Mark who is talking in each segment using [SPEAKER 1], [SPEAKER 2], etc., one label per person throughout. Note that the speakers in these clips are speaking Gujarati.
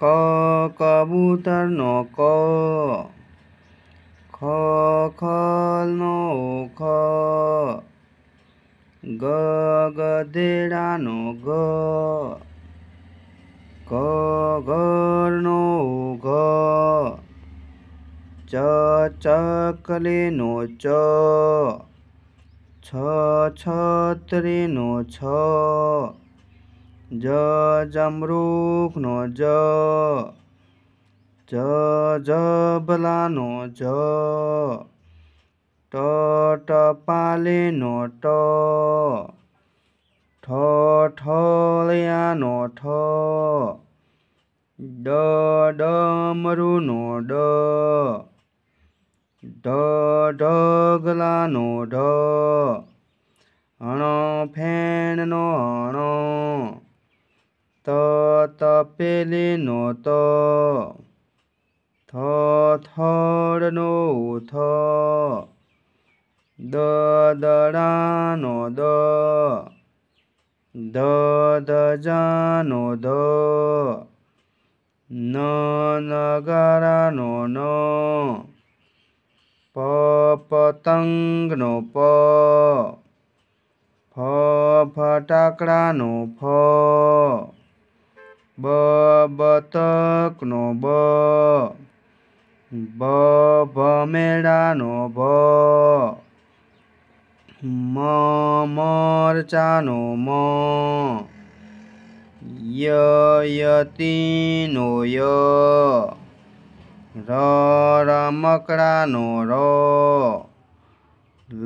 [SPEAKER 1] ક કબૂતરનો ક ખ ખલનો ખ ગ ગધેડાનો ગ ઘ ઘરનો ઘ ચ ચકલીનો ચ છ છત્રીનો છ જ જમરૂખનો જ જ જબલાનો જ ટ ટપાલીનો ટ ઠ ઠળિયાનો ઠ ડ ડમરૂનો ડ ઢ ઢગલાનો ઢ અણ ફેણનો અણ ত পেলে নত थ थर नो थ द दरा नो द द द जानो द न नगरा नो न प पतंग नो प फ फटाकड़ा नो फ બ બતકનો બ બ ભમેડાનો ભ મ મરચાનો મ ય યતિનો ય ર રમકડાનો ર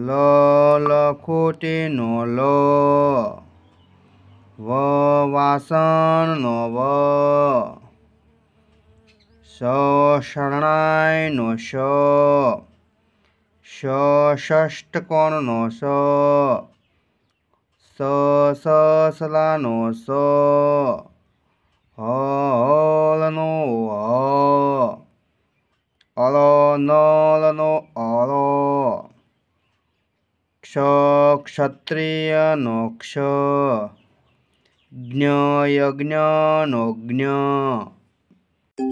[SPEAKER 1] લ લખોટીનો લ आसन सषणाय स षष्ठकोण नो स सलानो स लो अल नो अल क्ष क्षत्रिय नोक्ष જ્ઞ યજ્ઞ નો જ્ઞ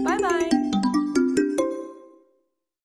[SPEAKER 1] બાય બાય